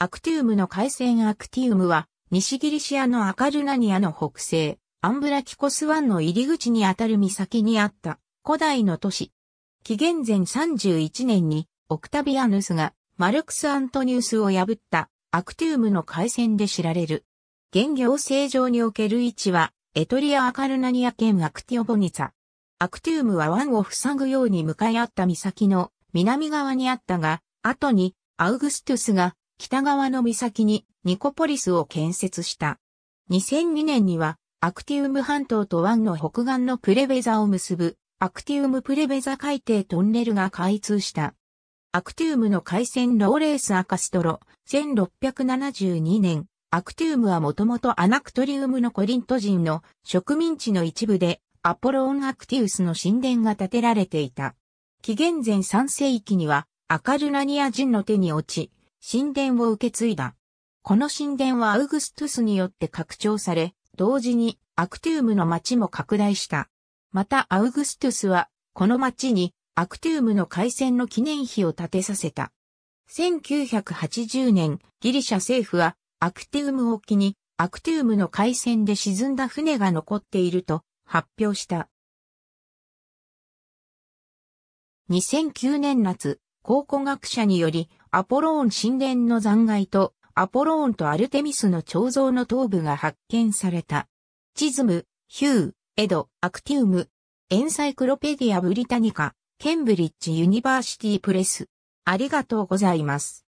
アクティウムの海戦アクティウムは、西ギリシアのアカルナニアの北西、アンブラキコス湾の入り口にあたる岬にあった古代の都市。紀元前31年にオクタビアヌスがマルクス・アントニウスを破ったアクティウムの海戦で知られる。現行正常における位置はエトリア・アカルナニア県アクティオボニツァ。アクティウムは湾を塞ぐように向かい合った岬の南側にあったが、後にアウグストゥスが北側の岬にニコポリスを建設した。2002年にはアクティウム半島と湾の北岸のプレベザを結ぶアクティウムプレベザ海底トンネルが開通した。アクティウムの海戦ローレースアカストロ、1672年、アクティウムはもともとアナクトリウムのコリント人の植民地の一部で、アポロオンアクティウスの神殿が建てられていた。紀元前3世紀には、アカルナニア人の手に落ち、神殿を受け継いだ。この神殿はアウグストゥスによって拡張され、同時にアクティウムの町も拡大した。またアウグストゥスは、この町にアクティウムの開戦の記念碑を建てさせた。1980年、ギリシャ政府は、アクティウム沖に、アクティウムの海戦で沈んだ船が残っていると発表した。2009年夏、考古学者により、アポローン神殿の残骸と、アポローンとアルテミスの彫像の頭部が発見された。チズム、ヒュー、エド、アクティウム、エンサイクロペディア・ブリタニカ、ケンブリッジ・ユニバーシティ・プレス。ありがとうございます。